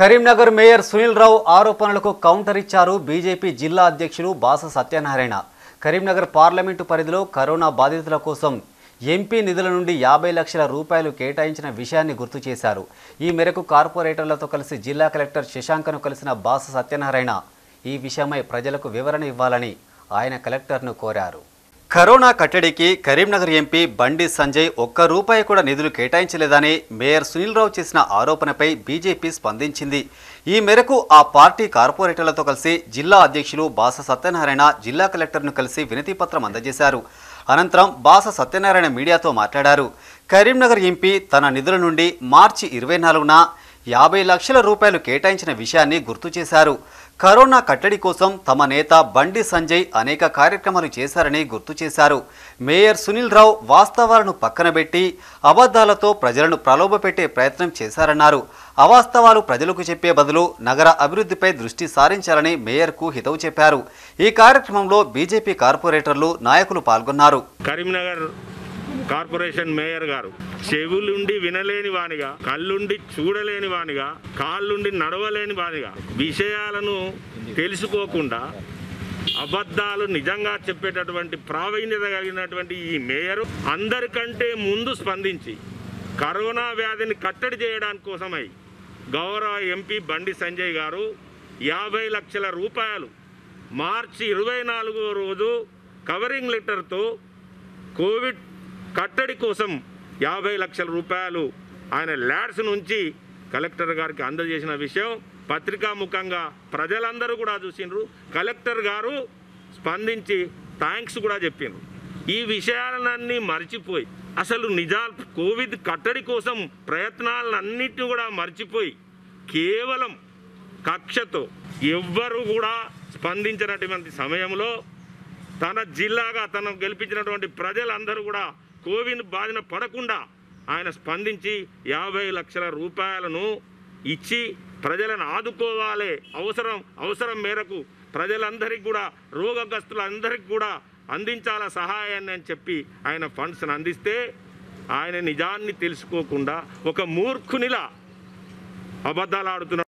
Karimnagar mayor Sunil రావు ఆరోపణలకు counter ఇచ్చారు BJP జిల్లా అధ్యక్షులు బాస సత్యనారాయణ కరీంనగర్ పార్లమెంటు పరిధిలో కరోనా బాధితుల కోసం ఎంపీ నిధుల నుండి యాభై లక్షల రూపాయలు కేటాయించిన విషయాన్ని గుర్తు చేశారు ఈ మేరకు కార్పొరేటర్లతో కలిసి జిల్లా కలెక్టర్ శశాంకను కలిసిన బాస సత్యనారాయణ ఈ విషయమై ప్రజలకు వివరణ ఇవ్వాలని ఆయన కలెక్టర్ను కోరారు కరోనా కట్టడికి కరీంనగర్ ఎంపీ బండి సంజయ్ ఒక్క రూపాయి కూడా నిధులు కేటాయించలేదని మేయర్ సునీల్ రావు చేసిన ఆరోపణపై బీజేపీ స్పందించింది ఈ మేరకు ఆ పార్టీ కార్పొరేటర్లతో కలిసి జిల్లా అధ్యక్షులు బాస సత్యనారాయణ జిల్లా కలెక్టర్ను కలిసి వినతిపత్రం అందజేశారు అనంతరం బాస సత్యనారాయణ మీడియాతో మాట్లాడారు కరీంనగర్ ఎంపీ తన నిధుల నుండి మార్చి ఇరవై నాలుగున యాభై లక్షల రూపాయలు కేటాయించిన విషయాన్ని గుర్తు చేశారు కరోనా కట్టడి కోసం తమ నేత బండి సంజయ్ అనేక కార్యక్రమాలు చేశారని గుర్తు చేశారు మేయర్ సునీల్ రావు వాస్తవాలను పక్కనబెట్టి అబద్ధాలతో ప్రజలను ప్రలోభపెట్టే ప్రయత్నం చేశారన్నారు అవాస్తవాలు ప్రజలకు చెప్పే బదులు నగర అభివృద్ధిపై దృష్టి సారించాలని మేయర్కు హితవు చెప్పారు ఈ కార్యక్రమంలో బీజేపీ కార్పొరేటర్లు నాయకులు పాల్గొన్నారు కరీంనగర్ కార్పొరేషన్ మేయర్ గారు చెవులుండి వినలేని వానిగా కళ్ళుండి చూడలేని వానిగా కాళ్ళుండి నడవలేని వానిగా విషయాలను తెలుసుకోకుండా అబద్ధాలు నిజంగా చెప్పేటటువంటి ప్రావీణ్యత కలిగినటువంటి ఈ మేయర్ అందరికంటే ముందు స్పందించి కరోనా వ్యాధిని కట్టడి చేయడానికి కోసమై గౌరవ ఎంపీ బండి సంజయ్ గారు యాభై లక్షల రూపాయలు మార్చి ఇరవై నాలుగో రోజు కవరింగ్ లెటర్తో కోవిడ్ కట్టడి కోసం యాభై లక్షల రూపాయలు ఆయన ల్యాడ్స్ నుంచి కలెక్టర్ గారికి అందజేసిన విషయం పత్రికాముఖంగా ప్రజలందరూ కూడా చూసినారు కలెక్టర్ గారు స్పందించి థ్యాంక్స్ కూడా చెప్పినారు ఈ విషయాలన్నీ మర్చిపోయి అసలు నిజాలు కోవిడ్ కట్టడి కోసం ప్రయత్నాలన్నిటిని కూడా మర్చిపోయి కేవలం కక్షతో ఎవ్వరు కూడా స్పందించినటువంటి సమయంలో తన జిల్లాగా తనను గెలిపించినటువంటి ప్రజలందరూ కూడా కోవిడ్ బాధన పడకుండా ఆయన స్పందించి యాభై లక్షల రూపాయలను ఇచ్చి ప్రజలను ఆదుకోవాలి అవసరం అవసరం మేరకు ప్రజలందరికీ కూడా రోగగ్రస్తులందరికీ కూడా అందించాల సహాయాన్ని అని చెప్పి ఆయన ఫండ్స్ని అందిస్తే ఆయన నిజాన్ని తెలుసుకోకుండా ఒక మూర్ఖునిలా అబద్ధాలు ఆడుతున్నారు